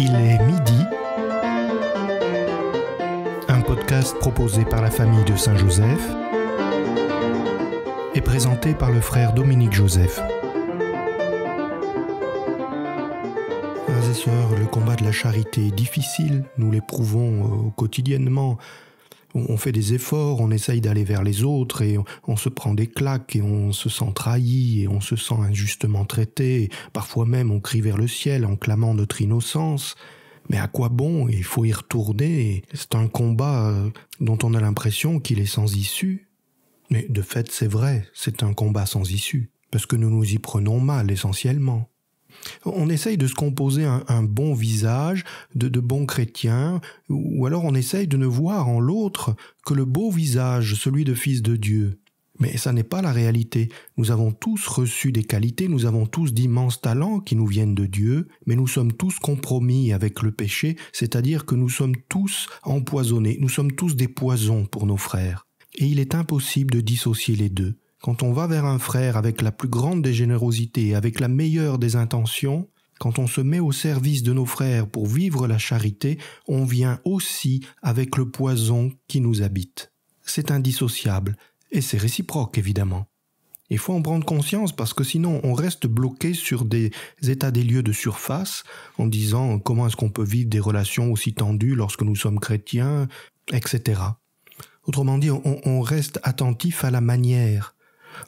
Il est midi. Un podcast proposé par la famille de Saint-Joseph et présenté par le frère Dominique Joseph. Frères et sœurs, le combat de la charité est difficile, nous l'éprouvons euh, quotidiennement on fait des efforts, on essaye d'aller vers les autres et on, se prend des claques et on se sent trahi et on se sent injustement traité. parfois même on crie vers le ciel en clamant notre innocence. Mais à quoi bon Il faut y retourner. C'est un combat euh, dont on a l'impression qu'il est sans issue. Mais de fait, c'est vrai, c'est un combat sans issue, parce que nous nous y prenons mal essentiellement on essaye de se composer un, bon visage de, de bons chrétiens, ou alors on essaye de ne voir en l'autre que le beau visage, celui de fils de Dieu. Mais ça n'est pas la réalité. Nous avons tous reçu des qualités, nous avons tous d'immenses talents qui nous viennent de Dieu, mais nous sommes tous compromis avec le péché, c'est-à-dire que nous sommes tous empoisonnés, nous sommes tous des poisons pour nos frères. Et il est impossible de dissocier les deux. Quand on va vers un frère avec la plus grande des générosités, avec la meilleure des intentions, quand on se met au service de nos frères pour vivre la charité, on vient aussi avec le poison qui nous habite. C'est indissociable, et c'est réciproque évidemment. Il faut en prendre conscience parce que sinon on reste bloqué sur des états des lieux de surface en disant comment est-ce qu'on peut vivre des relations aussi tendues lorsque nous sommes chrétiens, etc. Autrement dit, on reste attentif à la manière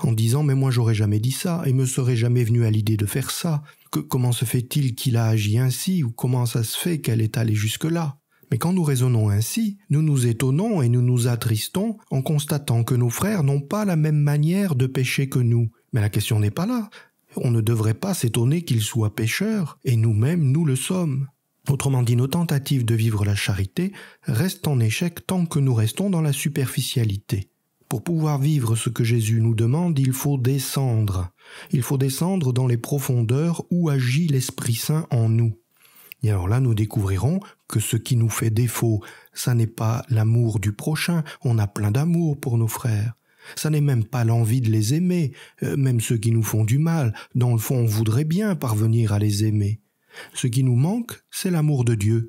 en disant mais moi j'aurais jamais dit ça et me serait jamais venu à l'idée de faire ça. Que, comment se fait-il qu'il a agi ainsi ou comment ça se fait qu'elle est allée jusque-là mais quand nous raisonnons ainsi, nous nous étonnons et nous nous attristons en constatant que nos frères n'ont pas la même manière de pécher que nous. Mais la question n'est pas là. On ne devrait pas s'étonner qu'ils soient pécheurs, et nous-mêmes nous le sommes. Autrement dit, nos tentatives de vivre la charité restent en échec tant que nous restons dans la superficialité. Pour pouvoir vivre ce que Jésus nous demande, il faut descendre. Il faut descendre dans les profondeurs où agit l'Esprit Saint en nous. Et alors là, nous découvrirons que ce qui nous fait défaut, ça n'est pas l'amour du prochain, on a plein d'amour pour nos frères. Ça n'est même pas l'envie de les aimer, euh, même ceux qui nous font du mal, dans le fond on voudrait bien parvenir à les aimer. Ce qui nous manque, c'est l'amour de Dieu.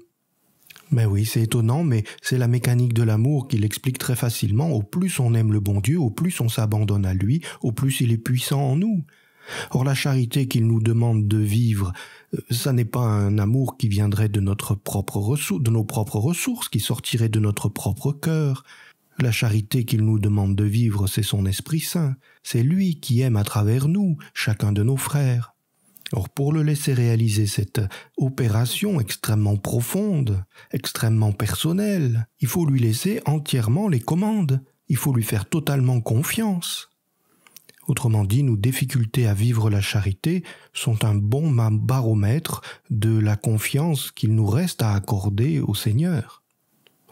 Mais ben oui, c'est étonnant, mais c'est la mécanique de l'amour qu'il explique très facilement. Au plus on aime le bon Dieu, au plus on s'abandonne à lui, au plus il est puissant en nous. Or la charité qu'il nous demande de vivre, euh, ça n'est pas un amour qui viendrait de notre propre de nos propres ressources, qui sortirait de notre propre cœur. La charité qu'il nous demande de vivre, c'est son Esprit Saint. C'est lui qui aime à travers nous, chacun de nos frères. Or, pour le laisser réaliser cette opération extrêmement profonde, extrêmement personnelle, il faut lui laisser entièrement les commandes, il faut lui faire totalement confiance. Autrement dit, nos difficultés à vivre la charité sont un bon baromètre de la confiance qu'il nous reste à accorder au Seigneur.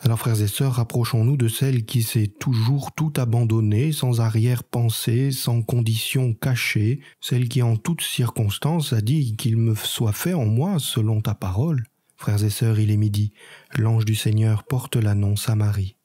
Alors frères et sœurs, rapprochons-nous de celle qui s'est toujours tout abandonnée, sans arrière-pensée, sans condition cachée, celle qui en toutes circonstances a dit qu'il me soit fait en moi selon ta parole. Frères et sœurs, il est midi, l'ange du Seigneur porte l'annonce à Marie.